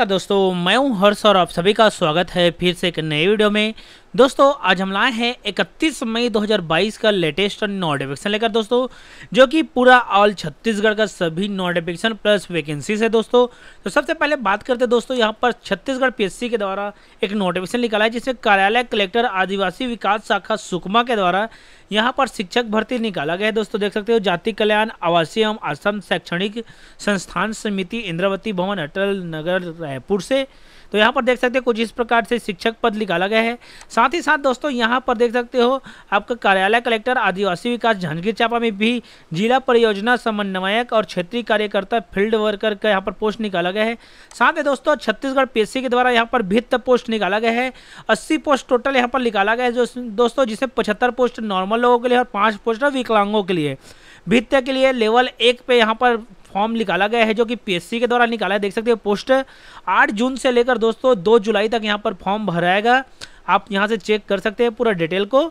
नमस्कार दोस्तों मैं हूं हर्ष और आप सभी का स्वागत है फिर से एक नए वीडियो में दोस्तों आज हम लाए हैं 31 मई 2022 का लेटेस्ट नोटिफिकेशन लेकर दोस्तों जो कि पूरा ऑल छत्तीसगढ़ का सभी नोटिफिकेशन प्लस वैकेंसी है दोस्तों तो सबसे पहले बात करते हैं दोस्तों यहाँ पर छत्तीसगढ़ पीएससी के द्वारा एक नोटिफिकेशन निकाला है जिसमें कार्यालय कलेक्टर आदिवासी विकास शाखा सुकमा के द्वारा यहाँ पर शिक्षक भर्ती निकाला गया है दोस्तों देख सकते हो जाति कल्याण आवासीय एवं आश्रम शैक्षणिक संस्थान समिति इंद्रावती भवन अटल नगर रायपुर से तो यहाँ पर देख सकते हो कुछ इस प्रकार से शिक्षक पद निकाला गया है साथ ही साथ दोस्तों यहाँ पर देख सकते हो आपका कार्यालय कलेक्टर आदिवासी विकास जांजगीर चांपा में भी जिला परियोजना समन्वयक और क्षेत्रीय कार्यकर्ता फील्ड वर्कर का यहाँ पर पोस्ट निकाला गया है साथ ही दोस्तों छत्तीसगढ़ पी के द्वारा यहाँ पर भित्त पोस्ट निकाला गया है अस्सी पोस्ट टोटल यहाँ पर निकाला गया है जो दोस्तों जिसे पचहत्तर पोस्ट नॉर्मल लोगों के लिए और पाँच पोस्ट विकलांगों के लिए भित्त के लिए लेवल एक पे यहाँ पर फॉर्म निकाला गया है जो कि पीएससी के द्वारा निकाला है देख सकते हो पोस्ट आठ जून से लेकर दोस्तों दो जुलाई तक यहाँ पर फॉर्म भराएगा आप यहाँ से चेक कर सकते हैं पूरा डिटेल को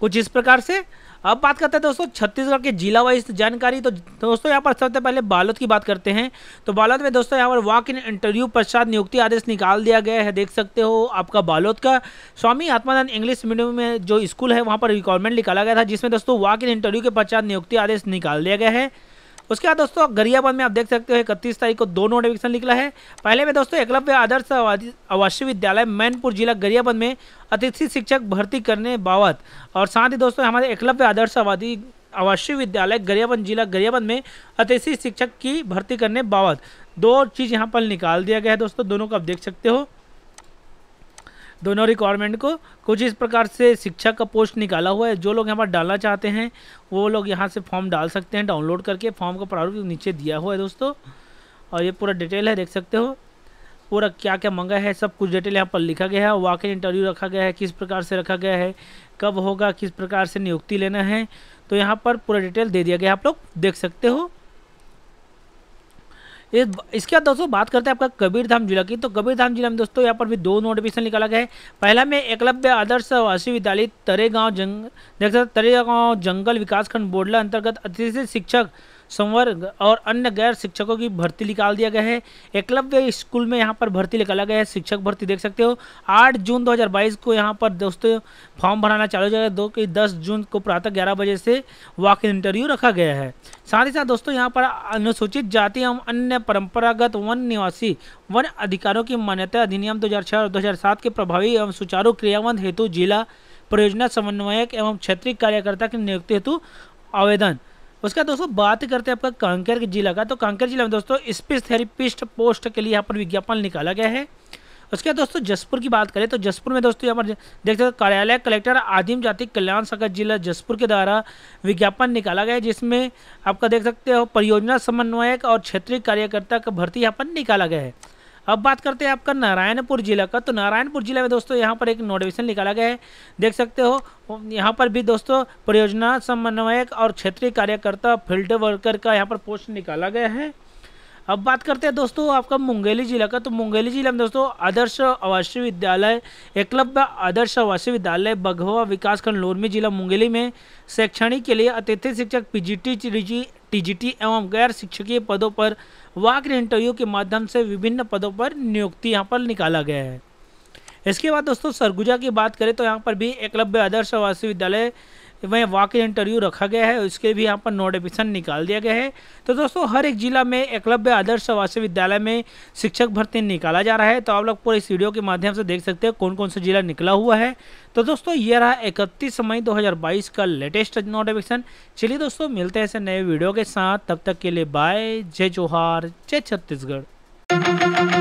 कुछ इस प्रकार से अब बात करते हैं दोस्तों छत्तीसगढ़ के जिला वाइज जानकारी तो दोस्तों यहाँ पर सबसे पहले बालोद की बात करते हैं तो बालोद में दोस्तों यहाँ पर वॉक इन इंटरव्यू पश्चात नियुक्ति आदेश निकाल दिया गया है देख सकते हो आपका बालोद का स्वामी आत्मानंद इंग्लिश मीडियम में जो स्कूल है वहाँ पर रिक्वायरमेंट निकाला गया था जिसमें दोस्तों वॉक इन इंटरव्यू के पश्चात नियुक्ति आदेश निकाल दिया गया है उसके बाद दोस्तों गरियाबंद में आप देख सकते हो इकतीस तारीख को दो नोटिफिकेशन निकला है पहले में दोस्तों एकलव्य आदर्श आवासीय विद्यालय मैनपुर जिला गरियाबंद में अतिथि शिक्षक भर्ती करने बाबत और साथ ही दोस्तों हमारे एकलव्य आदर्श आवादी आवासीय विद्यालय गरियाबंद जिला गरियाबंद में अतिथि शिक्षक की भर्ती करने बाबत दो चीज़ यहाँ पर निकाल दिया गया है दोस्तों दोनों को आप देख सकते हो दोनों रिक्वायरमेंट को कुछ इस प्रकार से शिक्षक का पोस्ट निकाला हुआ है जो लोग यहाँ पर डालना चाहते हैं वो लोग यहाँ से फॉर्म डाल सकते हैं डाउनलोड करके फॉर्म का प्रारूप नीचे दिया हुआ है दोस्तों और ये पूरा डिटेल है देख सकते हो पूरा क्या क्या मंगा है सब कुछ डिटेल यहाँ पर लिखा गया है वाकई इंटरव्यू रखा गया है किस प्रकार से रखा गया है कब होगा किस प्रकार से नियुक्ति लेना है तो यहाँ पर पूरा डिटेल दे दिया गया आप लोग देख सकते हो इसके बाद दोस्तों बात करते हैं आपका कबीरधाम जिला की तो कबीरधाम जिला में दोस्तों यहाँ पर भी दो नोटिफिकेशन निकाला गया है पहला में एकलव्य आदर्श आवासीय विद्यालय तरेगांव जंग देख सकते तरेगांव जंगल विकास खंड बोर्डला अंतर्गत अतिथि शिक्षक संवर्ग और अन्य गैर शिक्षकों की भर्ती निकाल दिया गया है एकलव्य स्कूल में यहाँ पर भर्ती निकाला गया है शिक्षक भर्ती देख सकते हो आठ जून 2022 को यहाँ पर दोस्तों फॉर्म भराना चालू हो जाएगा दो की दस जून को प्रातः ग्यारह बजे से वॉक इंटरव्यू रखा गया है साथ ही साथ दोस्तों यहाँ पर अनुसूचित जाति एवं अन्य परंपरागत वन निवासी वन अधिकारों की मान्यता अधिनियम 2006 और दो के प्रभावी एवं सुचारू क्रियावंत हेतु जिला परियोजना समन्वयक एवं क्षेत्रीय कार्यकर्ता की नियुक्ति हेतु आवेदन उसका दोस्तों बात करते हैं आपका कांकेर जिला का तो कांकेर जिला में दोस्तों स्पेस थेरेपिस्ट पोस्ट के लिए यहाँ पर विज्ञापन निकाला गया है उसके बाद दोस्तों जसपुर की बात करें तो जसपुर में दोस्तों यहाँ पर देखते हैं कार्यालय कलेक्टर आदिम जाति कल्याण संगत जिला जसपुर के द्वारा विज्ञापन निकाला गया है जिसमें आपका देख सकते हो परियोजना समन्वयक और क्षेत्रीय कार्यकर्ता का भर्ती यहाँ पर निकाला गया है अब बात करते हैं आपका नारायणपुर जिला का तो नारायणपुर जिला में दोस्तों यहाँ पर एक नोटिफिकेशन निकाला गया है देख सकते हो यहाँ पर भी दोस्तों परियोजना समन्वयक और क्षेत्रीय कार्यकर्ता फील्ड वर्कर का यहाँ पर पोस्ट निकाला गया है अब बात करते हैं दोस्तों आपका मुंगेली जिला का तो मुंगेली जिला में दोस्तों आदर्श आवासीय विद्यालय एकलव्य आदर्श आवासीय विद्यालय बघवा विकासखंड लोरमी जिला मुंगेली में शैक्षणिक के लिए अतिथि शिक्षक पीजीटी जी टीजीटी एवं गैर शिक्षकीय पदों पर वाक इंटरव्यू के माध्यम से विभिन्न पदों पर नियुक्ति यहाँ पर निकाला गया है इसके बाद दोस्तों सरगुजा की बात करें तो यहाँ पर भी एकलव्य आदर्श आवासीय विद्यालय वह वाक इंटरव्यू रखा गया है उसके भी यहाँ पर नोटिफिकेशन निकाल दिया गया है तो दोस्तों हर एक जिला में एकलव्य आदर्श आवासीय विद्यालय में शिक्षक भर्ती निकाला जा रहा है तो आप लोग पूरे इस वीडियो के माध्यम से देख सकते हैं कौन कौन सा जिला निकला हुआ है तो दोस्तों ये रहा इकतीस मई दो का लेटेस्ट नोटिफिकेशन चलिए दोस्तों मिलते हैं ऐसे नए वीडियो के साथ तब तक के लिए बाय जय जोहार जय छत्तीसगढ़